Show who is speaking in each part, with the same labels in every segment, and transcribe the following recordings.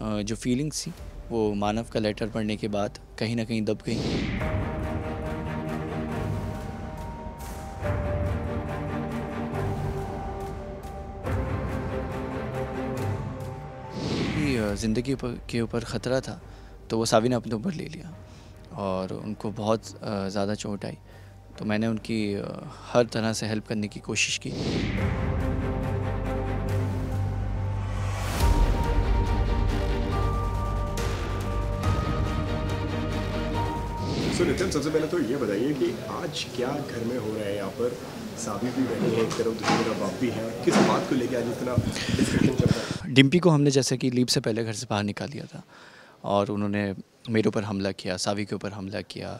Speaker 1: जो फीलिंग्स थी वो मानव का लेटर पढ़ने के बाद कहीं ना कहीं दब गई ज़िंदगी के ऊपर ख़तरा था तो वो सावी ने अपने ऊपर ले लिया और उनको बहुत ज़्यादा चोट आई तो मैंने उनकी हर तरह से हेल्प करने की कोशिश की
Speaker 2: सो so, नितिन सबसे पहले तो ये बताइए कि आज क्या घर में हो रहा है यहाँ पर साबी भी बैठे हैं एक तरफ तो दूसरी तरफ बाप भी है किस बात को लेके आज इतना
Speaker 1: डिम्पी को हमने जैसे कि लीप से पहले घर से बाहर निकाल दिया था और उन्होंने मेरे ऊपर हमला किया सावी के ऊपर हमला किया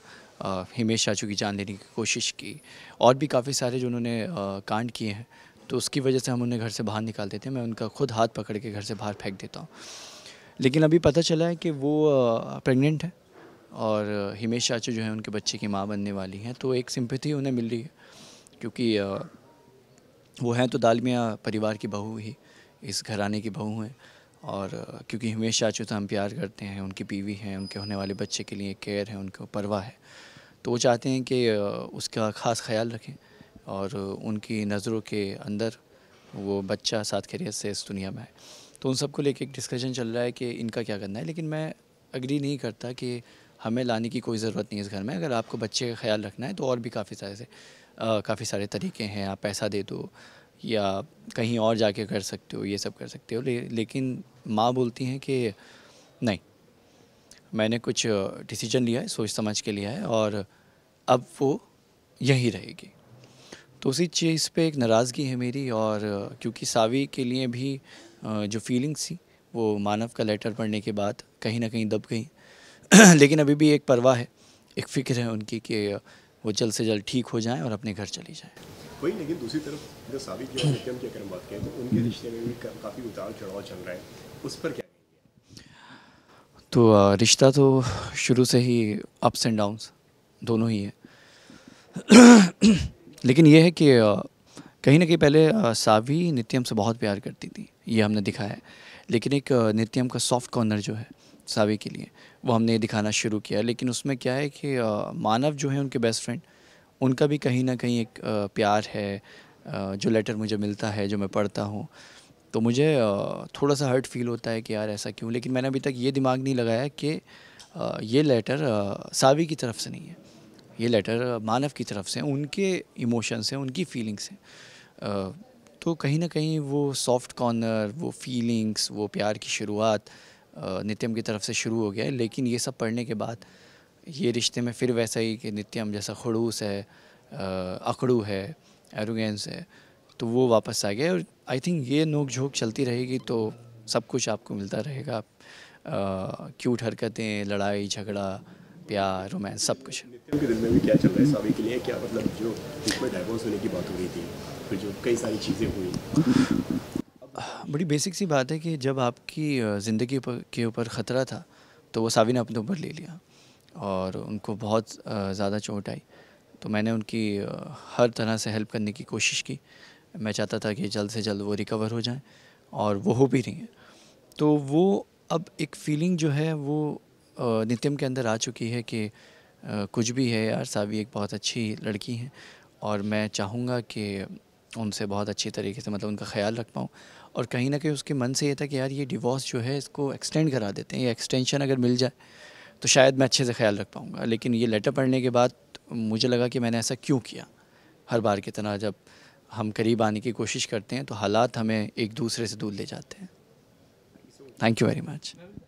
Speaker 1: हिमेश चाचू की जान लेने की कोशिश की और भी काफ़ी सारे जो उन्होंने कांड किए हैं तो उसकी वजह से हम उन्हें घर से बाहर निकाल देते हैं मैं उनका खुद हाथ पकड़ के घर से बाहर फेंक देता हूँ लेकिन अभी पता चला है कि वो प्रेग्नेंट है और हिमेश चाचा जो है उनके बच्चे की माँ बनने वाली हैं तो एक सिंपथी उन्हें मिल रही है क्योंकि वो हैं तो दालमिया परिवार की बहू ही इस घराने की बहू हैं और क्योंकि हिमेश चाचू तो हम प्यार करते हैं उनकी बीवी हैं उनके होने वाले बच्चे के लिए केयर है उनको परवाह है तो वो चाहते हैं कि उसका ख़ास ख्याल रखें और उनकी नज़रों के अंदर वो बच्चा साथ खैरियत से इस दुनिया में आए तो उन सबको लेके एक डिस्कशन चल रहा है कि इनका क्या करना है लेकिन मैं अग्री नहीं करता कि हमें लाने की कोई ज़रूरत नहीं है इस घर में अगर आपको बच्चे का ख्याल रखना है तो और भी काफ़ी सारे से काफ़ी सारे तरीके हैं आप पैसा दे दो या कहीं और जाके कर सकते हो ये सब कर सकते हो ले, लेकिन माँ बोलती हैं कि नहीं मैंने कुछ डिसीजन लिया है सोच समझ के लिया है और अब वो यहीं रहेगी तो उसी चीज़ पे एक नाराज़गी है मेरी और क्योंकि सावी के लिए भी जो फीलिंग्स थी वो मानव का लेटर पढ़ने के बाद कहीं ना कहीं दब गई लेकिन अभी भी एक परवाह है एक फ़िक्र है उनकी कि वो जल्द से जल्द ठीक हो जाएं और अपने घर चली जाएं
Speaker 2: वही लेकिन दूसरी तरफ जो साबिक की अगर हम बात करें तो उनके रिश्ते में भी काफ़ी उतार चढ़ाव चल रहा है उस पर क्या
Speaker 1: तो रिश्ता तो शुरू से ही अप्स एंड डाउन्स दोनों ही है लेकिन यह है कि कहीं ना कहीं पहले सावी नित्यम से बहुत प्यार करती थी ये हमने दिखाया है लेकिन एक नित्यम का सॉफ्ट कॉर्नर जो है सावी के लिए वो हमने ये दिखाना शुरू किया लेकिन उसमें क्या है कि मानव जो है उनके बेस्ट फ्रेंड उनका भी कहीं ना कहीं एक प्यार है जो लेटर मुझे मिलता है जो मैं पढ़ता हूँ तो मुझे थोड़ा सा हर्ट फील होता है कि यार ऐसा क्यों लेकिन मैंने अभी तक ये दिमाग नहीं लगाया कि ये लेटर सावी की तरफ से नहीं है ये लेटर मानव की तरफ से उनके इमोशंस हैं उनकी फीलिंग्स हैं तो कहीं ना कहीं वो सॉफ्ट कॉर्नर वो फीलिंग्स वो प्यार की शुरुआत नित्यम की तरफ से शुरू हो गया है लेकिन ये सब पढ़ने के बाद ये रिश्ते में फिर वैसा ही कि नित्यम जैसा खड़ूस है अकड़ू है एरोगेंस है तो वो वापस आ गया और आई थिंक ये नोक झोंक चलती रहेगी तो सब कुछ आपको मिलता रहेगा क्यूट हरकतें लड़ाई झगड़ा प्यार रोमांस सब कुछ
Speaker 2: नित्यम के दिल में भी क्या चल रहा है के लिए क्या मतलब जो डाइवोर्स होने की बात हो गई थी फिर जो कई सारी चीज़ें हुई
Speaker 1: बड़ी बेसिक सी बात है कि जब आपकी ज़िंदगी के ऊपर ख़तरा था तो वो सावी ने अपने ऊपर ले लिया और उनको बहुत ज़्यादा चोट आई तो मैंने उनकी हर तरह से हेल्प करने की कोशिश की मैं चाहता था कि जल्द से जल्द वो रिकवर हो जाएं और वो हो भी रही हैं तो वो अब एक फीलिंग जो है वो नित्यम के अंदर आ चुकी है कि कुछ भी है यार सावी एक बहुत अच्छी लड़की हैं और मैं चाहूँगा कि तो उनसे बहुत अच्छी तरीके से मतलब उनका ख्याल रख पाऊँ और कहीं ना कहीं उसके मन से ये था कि यार ये डिवोर्स जो है इसको एक्सटेंड करा देते हैं ये एक्सटेंशन अगर मिल जाए तो शायद मैं अच्छे से ख्याल रख पाऊँगा लेकिन ये लेटर पढ़ने के बाद मुझे लगा कि मैंने ऐसा क्यों किया हर बार की तरह जब हम करीब आने की कोशिश करते हैं तो हालात हमें एक दूसरे से दूर ले जाते हैं थैंक यू वेरी मच